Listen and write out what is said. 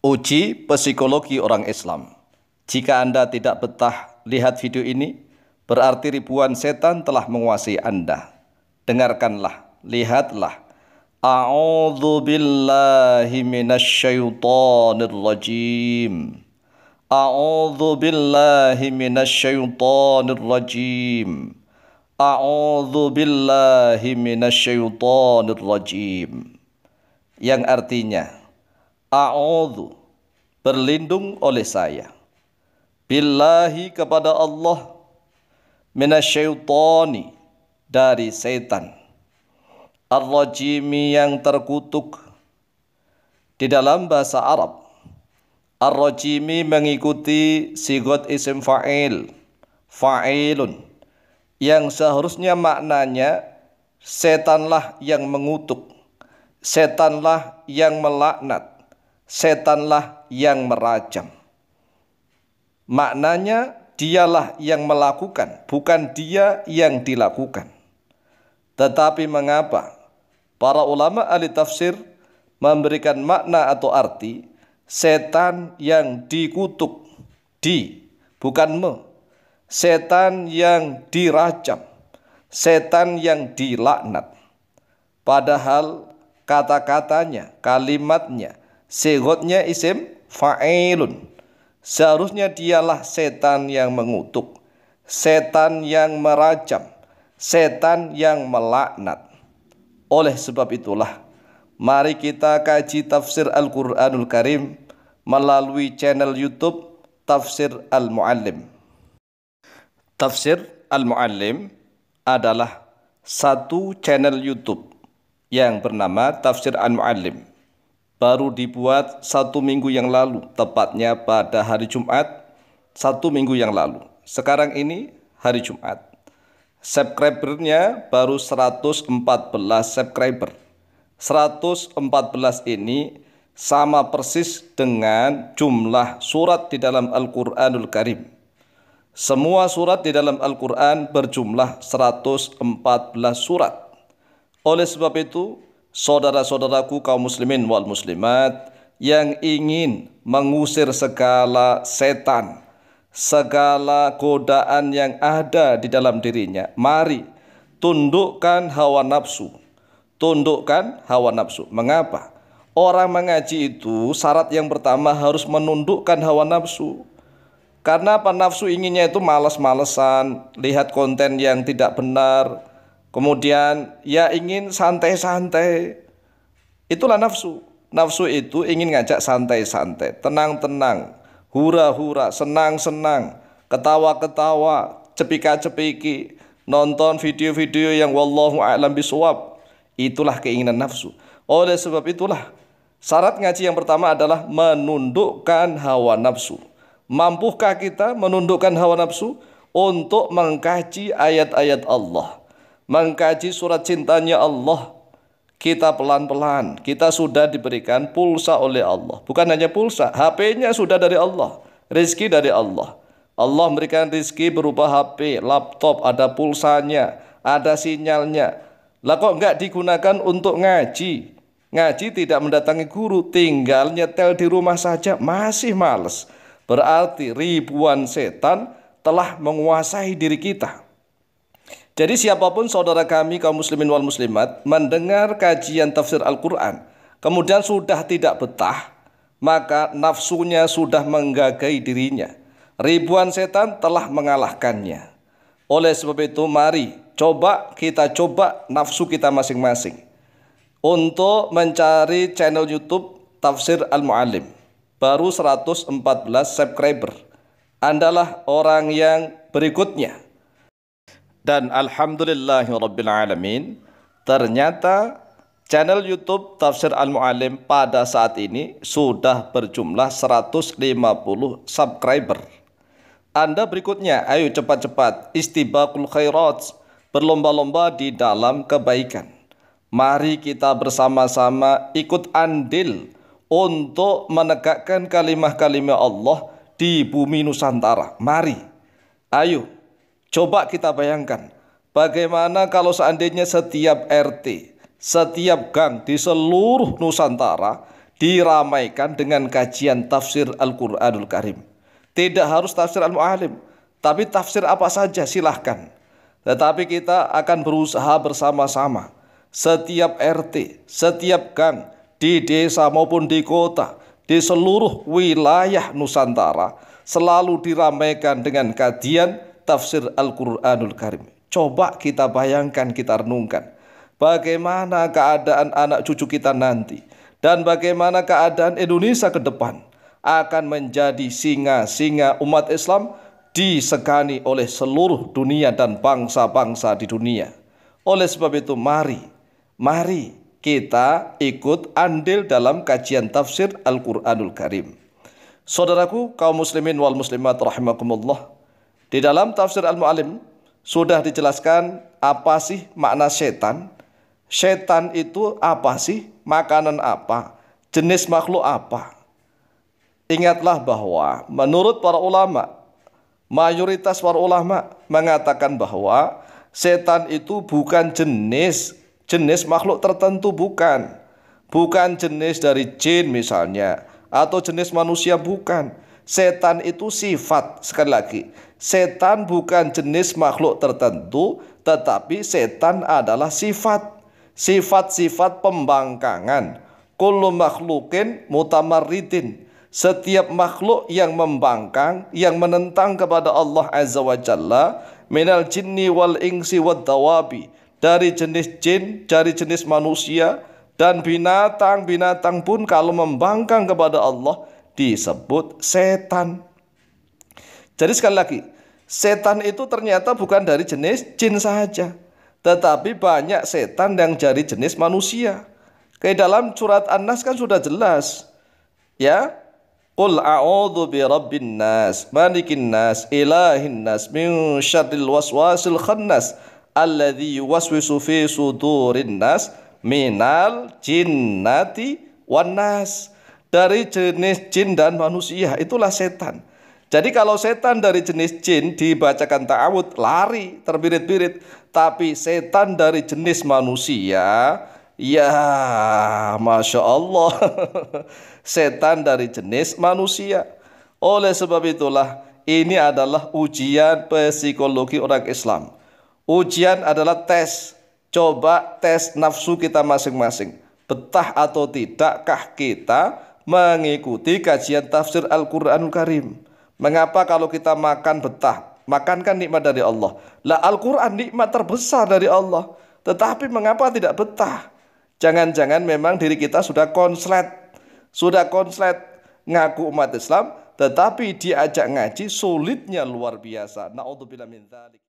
Uji psikologi orang Islam. Jika Anda tidak betah lihat video ini, berarti ribuan setan telah menguasai Anda. Dengarkanlah, lihatlah. A'udzu billahi minasyaitonir rajim. A'udzu billahi minasyaitonir rajim. A'udzu billahi minasyaitonir rajim. Yang artinya, A'udhu Berlindung oleh saya Billahi kepada Allah Minasyaitani Dari setan Ar-rajimi yang terkutuk Di dalam bahasa Arab Ar-rajimi mengikuti sigot isim fa'il Fa'ilun Yang seharusnya maknanya Setanlah yang mengutuk Setanlah yang melaknat setanlah yang merajam. Maknanya dialah yang melakukan, bukan dia yang dilakukan. Tetapi mengapa para ulama ahli tafsir memberikan makna atau arti setan yang dikutuk di bukan me setan yang dirajam setan yang dilaknat padahal kata-katanya kalimatnya Sigotnya isim fa'ilun. Seharusnya dialah setan yang mengutuk, setan yang merajam, setan yang melaknat. Oleh sebab itulah, mari kita kaji tafsir Al-Quranul Karim melalui channel YouTube Tafsir Al-Muallim. Tafsir Al-Muallim adalah satu channel YouTube yang bernama Tafsir Al-Muallim baru dibuat satu minggu yang lalu, tepatnya pada hari Jumat satu minggu yang lalu. Sekarang ini hari Jumat. Subscribernya baru 114 subscriber. 114 ini sama persis dengan jumlah surat di dalam Al-Quranul Karim. Semua surat di dalam Al-Quran berjumlah 114 surat. Oleh sebab itu, saudara-saudaraku kaum muslimin wal muslimat yang ingin mengusir segala setan, segala godaan yang ada di dalam dirinya. Mari tundukkan hawa nafsu. Tundukkan hawa nafsu. Mengapa? Orang mengaji itu syarat yang pertama harus menundukkan hawa nafsu. Karena apa nafsu inginnya itu malas-malesan, lihat konten yang tidak benar, Kemudian ya ingin santai-santai. Itulah nafsu. Nafsu itu ingin ngajak santai-santai, tenang-tenang, hura-hura, senang-senang, ketawa-ketawa, cepika-cepiki, nonton video-video yang wallahu a'lam bisawab. Itulah keinginan nafsu. Oleh sebab itulah syarat ngaji yang pertama adalah menundukkan hawa nafsu. Mampukah kita menundukkan hawa nafsu untuk mengkaji ayat-ayat Allah? mengkaji surat cintanya Allah kita pelan-pelan kita sudah diberikan pulsa oleh Allah bukan hanya pulsa HP-nya sudah dari Allah rezeki dari Allah Allah memberikan rezeki berupa HP laptop ada pulsanya ada sinyalnya lah kok nggak digunakan untuk ngaji ngaji tidak mendatangi guru tinggal nyetel di rumah saja masih males berarti ribuan setan telah menguasai diri kita jadi siapapun saudara kami kaum muslimin wal muslimat mendengar kajian tafsir Al-Quran kemudian sudah tidak betah maka nafsunya sudah menggagai dirinya. Ribuan setan telah mengalahkannya. Oleh sebab itu mari coba kita coba nafsu kita masing-masing untuk mencari channel YouTube Tafsir Al-Muallim. Baru 114 subscriber. Andalah orang yang berikutnya dan alhamdulillahi alamin ternyata channel YouTube Tafsir Al-Muallim pada saat ini sudah berjumlah 150 subscriber. Anda berikutnya, ayo cepat-cepat istibakul khairat, berlomba-lomba di dalam kebaikan. Mari kita bersama-sama ikut andil untuk menegakkan kalimah-kalimah Allah di bumi Nusantara. Mari, ayo Coba kita bayangkan, bagaimana kalau seandainya setiap RT, setiap gang di seluruh Nusantara diramaikan dengan kajian tafsir Al-Quranul Karim. Tidak harus tafsir Al-Mu'alim, tapi tafsir apa saja silahkan. Tetapi kita akan berusaha bersama-sama. Setiap RT, setiap gang, di desa maupun di kota, di seluruh wilayah Nusantara selalu diramaikan dengan kajian tafsir Al-Quranul Karim. Coba kita bayangkan, kita renungkan. Bagaimana keadaan anak cucu kita nanti. Dan bagaimana keadaan Indonesia ke depan. Akan menjadi singa-singa umat Islam disegani oleh seluruh dunia dan bangsa-bangsa di dunia. Oleh sebab itu mari, mari kita ikut andil dalam kajian tafsir Al-Quranul Karim. Saudaraku kaum muslimin wal muslimat rahimakumullah. Di dalam tafsir Al-Mu'alim sudah dijelaskan apa sih makna setan. Setan itu apa sih? Makanan apa? Jenis makhluk apa? Ingatlah bahwa menurut para ulama, mayoritas para ulama mengatakan bahwa setan itu bukan jenis jenis makhluk tertentu bukan. Bukan jenis dari jin misalnya atau jenis manusia bukan Setan itu sifat sekali lagi. Setan bukan jenis makhluk tertentu, tetapi setan adalah sifat. Sifat-sifat pembangkangan. Kullu makhlukin mutamarridin. Setiap makhluk yang membangkang, yang menentang kepada Allah Azza wa Jalla, minal jinni wal ingsi wad dawabi. Dari jenis jin, dari jenis manusia, dan binatang-binatang pun kalau membangkang kepada Allah, disebut setan. Jadi sekali lagi, setan itu ternyata bukan dari jenis jin saja, tetapi banyak setan yang dari jenis manusia. Ke dalam surat An-Nas kan sudah jelas. Ya, Qul a'udzu bi rabbin nas, malikin nas, ilahin nas, min syarril waswasil khannas, alladzi yuwaswisu fi sudurin nas, minal jinnati wan nas dari jenis jin dan manusia. Itulah setan. Jadi kalau setan dari jenis jin dibacakan ta'awud lari terbirit-birit, tapi setan dari jenis manusia ya masya Allah setan dari jenis manusia. Oleh sebab itulah ini adalah ujian psikologi orang Islam. Ujian adalah tes. Coba tes nafsu kita masing-masing. Betah atau tidakkah kita mengikuti kajian tafsir Al-Quranul Karim. Mengapa kalau kita makan betah? Makan kan nikmat dari Allah. Lah Al-Quran nikmat terbesar dari Allah. Tetapi mengapa tidak betah? Jangan-jangan memang diri kita sudah konslet. Sudah konslet. Ngaku umat Islam. Tetapi diajak ngaji sulitnya luar biasa. Na'udzubillah min